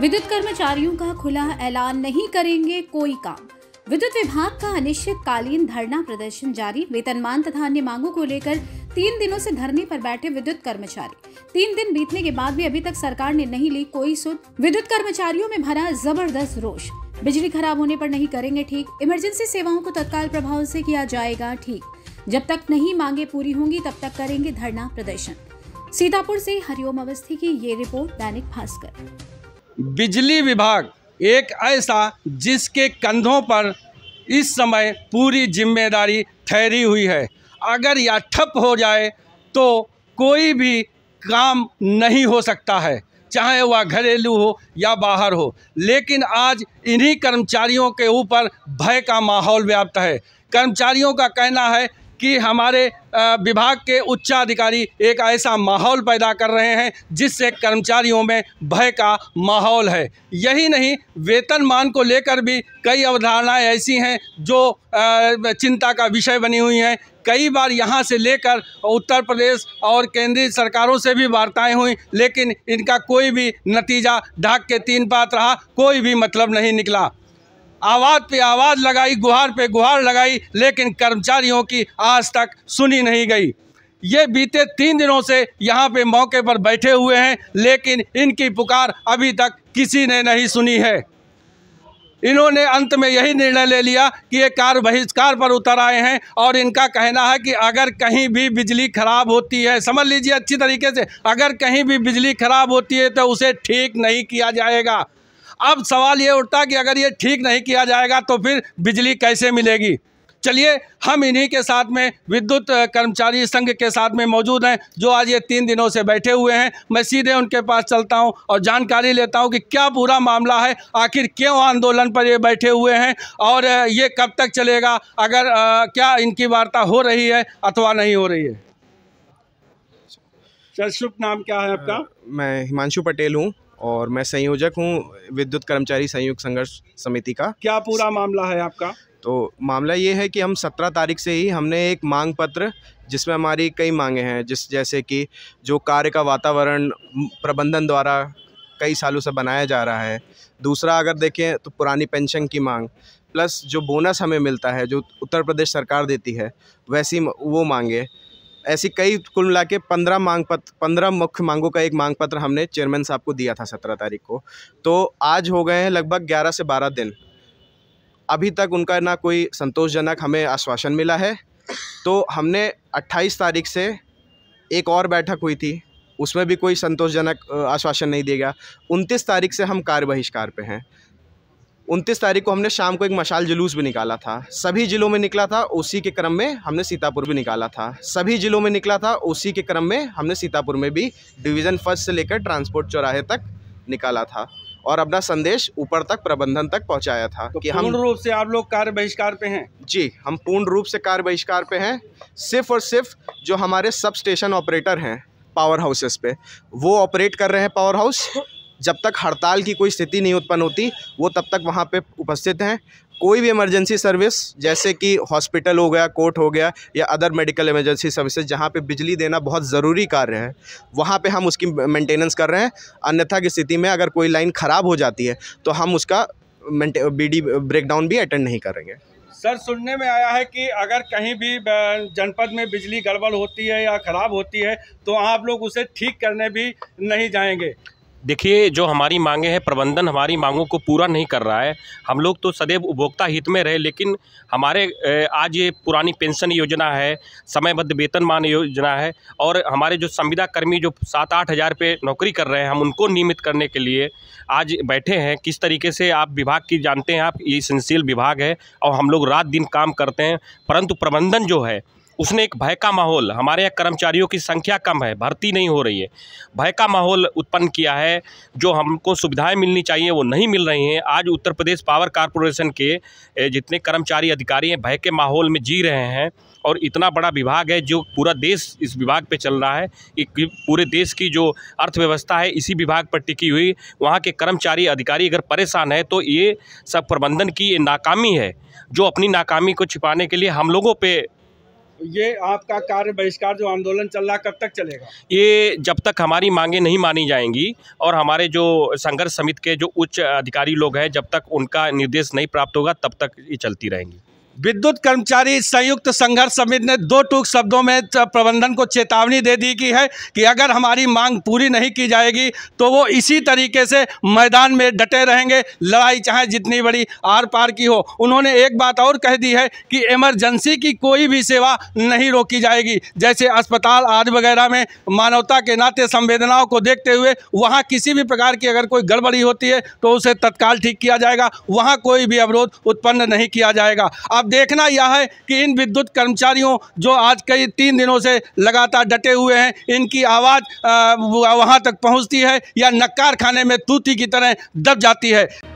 विद्युत कर्मचारियों का खुला ऐलान नहीं करेंगे कोई काम विद्युत विभाग का अनिश्चितकालीन धरना प्रदर्शन जारी वेतनमान तथा अन्य मांगों को लेकर तीन दिनों से धरने पर बैठे विद्युत कर्मचारी तीन दिन बीतने के बाद भी अभी तक सरकार ने नहीं ली कोई सुध विद्युत कर्मचारियों में भरा जबरदस्त रोष बिजली खराब होने पर नहीं करेंगे ठीक इमरजेंसी सेवाओं को तत्काल प्रभाव से किया जाएगा ठीक जब तक नहीं मांगे पूरी होंगी तब तक करेंगे धरना प्रदर्शन सीतापुर से हरिओम अवस्थी की ये रिपोर्ट दैनिक भास्कर बिजली विभाग एक ऐसा जिसके कंधों पर इस समय पूरी जिम्मेदारी ठहरी हुई है अगर यह ठप हो जाए तो कोई भी काम नहीं हो सकता है चाहे वह घरेलू हो या बाहर हो लेकिन आज इन्हीं कर्मचारियों के ऊपर भय का माहौल व्याप्त है कर्मचारियों का कहना है कि हमारे विभाग के उच्चाधिकारी एक ऐसा माहौल पैदा कर रहे हैं जिससे कर्मचारियों में भय का माहौल है यही नहीं वेतन मान को लेकर भी कई अवधारणाएं ऐसी हैं जो चिंता का विषय बनी हुई हैं कई बार यहाँ से लेकर उत्तर प्रदेश और केंद्रीय सरकारों से भी वार्ताएं हुई लेकिन इनका कोई भी नतीजा ढाक के तीन पात रहा कोई भी मतलब नहीं निकला आवाज़ पे आवाज़ लगाई गुहार पे गुहार लगाई लेकिन कर्मचारियों की आज तक सुनी नहीं गई ये बीते तीन दिनों से यहाँ पे मौके पर बैठे हुए हैं लेकिन इनकी पुकार अभी तक किसी ने नहीं सुनी है इन्होंने अंत में यही निर्णय ले लिया कि ये कार बहिष्कार पर उतर आए हैं और इनका कहना है कि अगर कहीं भी बिजली खराब होती है समझ लीजिए अच्छी तरीके से अगर कहीं भी बिजली खराब होती है तो उसे ठीक नहीं किया जाएगा अब सवाल ये उठता कि अगर ये ठीक नहीं किया जाएगा तो फिर बिजली कैसे मिलेगी चलिए हम इन्हीं के साथ में विद्युत कर्मचारी संघ के साथ में मौजूद हैं जो आज ये तीन दिनों से बैठे हुए हैं मैं सीधे उनके पास चलता हूं और जानकारी लेता हूं कि क्या पूरा मामला है आखिर क्यों आंदोलन पर ये बैठे हुए हैं और ये कब तक चलेगा अगर आ, क्या इनकी वार्ता हो रही है अथवा नहीं हो रही है सर शुभ नाम क्या है आपका मैं हिमांशु पटेल हूँ और मैं संयोजक हूँ विद्युत कर्मचारी संयुक्त संघर्ष समिति का क्या पूरा मामला है आपका तो मामला ये है कि हम सत्रह तारीख से ही हमने एक मांग पत्र जिसमें हमारी कई मांगे हैं जिस जैसे कि जो कार्य का वातावरण प्रबंधन द्वारा कई सालों से बनाया जा रहा है दूसरा अगर देखें तो पुरानी पेंशन की मांग प्लस जो बोनस हमें मिलता है जो उत्तर प्रदेश सरकार देती है वैसी वो मांगे ऐसी कई कुल मिला के पंद्रह मांग पत्र पंद्रह मुख्य मांगों का एक मांग पत्र हमने चेयरमैन साहब को दिया था सत्रह तारीख को तो आज हो गए हैं लगभग ग्यारह से बारह दिन अभी तक उनका ना कोई संतोषजनक हमें आश्वासन मिला है तो हमने अट्ठाईस तारीख से एक और बैठक हुई थी उसमें भी कोई संतोषजनक आश्वासन नहीं दिया गया उनतीस तारीख से हम कार्य बहिष्कार पे हैं उनतीस तारीख को हमने शाम को एक मशाल जुलूस भी निकाला था सभी ज़िलों में निकला था उसी के क्रम में हमने सीतापुर भी निकाला था सभी ज़िलों में निकला था उसी के क्रम में हमने सीतापुर में भी डिवीज़न फर्स्ट से लेकर ट्रांसपोर्ट चौराहे तक निकाला था और अपना संदेश ऊपर तक प्रबंधन तक पहुंचाया था तो कि हम पूर्ण रूप से आप लोग कार्य बहिष्कार पे हैं जी हम पूर्ण रूप से कार्य बहिष्कार पे हैं सिर्फ और सिर्फ जो हमारे सब स्टेशन ऑपरेटर हैं पावर हाउसेस पे वो ऑपरेट कर रहे हैं पावर हाउस जब तक हड़ताल की कोई स्थिति नहीं उत्पन्न होती वो तब तक वहाँ पे उपस्थित हैं कोई भी इमरजेंसी सर्विस जैसे कि हॉस्पिटल हो गया कोर्ट हो गया या अदर मेडिकल इमरजेंसी सर्विसेज जहाँ पे बिजली देना बहुत ज़रूरी कार्य है वहाँ पे हम उसकी मेंटेनेंस कर रहे हैं अन्यथा की स्थिति में अगर कोई लाइन ख़राब हो जाती है तो हम उसका डी ब्रेकडाउन भी अटेंड नहीं करेंगे सर सुनने में आया है कि अगर कहीं भी जनपद में बिजली गड़बड़ होती है या ख़राब होती है तो आप लोग उसे ठीक करने भी नहीं जाएंगे देखिए जो हमारी मांगे हैं प्रबंधन हमारी मांगों को पूरा नहीं कर रहा है हम लोग तो सदैव उपभोक्ता हित में रहे लेकिन हमारे आज ये पुरानी पेंशन योजना है समयबद्ध वेतनमान योजना है और हमारे जो संविदा कर्मी जो सात आठ हज़ार पे नौकरी कर रहे हैं हम उनको नियमित करने के लिए आज बैठे हैं किस तरीके से आप विभाग की जानते हैं आप ये सेंसियल विभाग है और हम लोग रात दिन काम करते हैं परंतु प्रबंधन जो है उसने एक भय का माहौल हमारे यहाँ कर्मचारियों की संख्या कम है भर्ती नहीं हो रही है भय का माहौल उत्पन्न किया है जो हमको सुविधाएं मिलनी चाहिए वो नहीं मिल रही हैं आज उत्तर प्रदेश पावर कारपोरेशन के जितने कर्मचारी अधिकारी हैं भय के माहौल में जी रहे हैं और इतना बड़ा विभाग है जो पूरा देश इस विभाग पर चल रहा है पूरे देश की जो अर्थव्यवस्था है इसी विभाग पर टिकी हुई वहाँ के कर्मचारी अधिकारी अगर परेशान है तो ये सब प्रबंधन की ये नाकामी है जो अपनी नाकामी को छिपाने के लिए हम लोगों पर ये आपका कार्य बहिष्कार जो आंदोलन चल रहा कब तक चलेगा ये जब तक हमारी मांगे नहीं मानी जाएंगी और हमारे जो संघर्ष समिति के जो उच्च अधिकारी लोग हैं जब तक उनका निर्देश नहीं प्राप्त होगा तब तक ये चलती रहेंगी विद्युत कर्मचारी संयुक्त संघर्ष समिति ने दो टूक शब्दों में प्रबंधन को चेतावनी दे दी की है कि अगर हमारी मांग पूरी नहीं की जाएगी तो वो इसी तरीके से मैदान में डटे रहेंगे लड़ाई चाहे जितनी बड़ी आर पार की हो उन्होंने एक बात और कह दी है कि इमरजेंसी की कोई भी सेवा नहीं रोकी जाएगी जैसे अस्पताल आदि वगैरह में मानवता के नाते संवेदनाओं को देखते हुए वहाँ किसी भी प्रकार की अगर कोई गड़बड़ी होती है तो उसे तत्काल ठीक किया जाएगा वहाँ कोई भी अवरोध उत्पन्न नहीं किया जाएगा अब अब देखना यह है कि इन विद्युत कर्मचारियों जो आज कई तीन दिनों से लगातार डटे हुए हैं इनकी आवाज़ वहाँ तक पहुँचती है या नक्कार खाने में तूती की तरह दब जाती है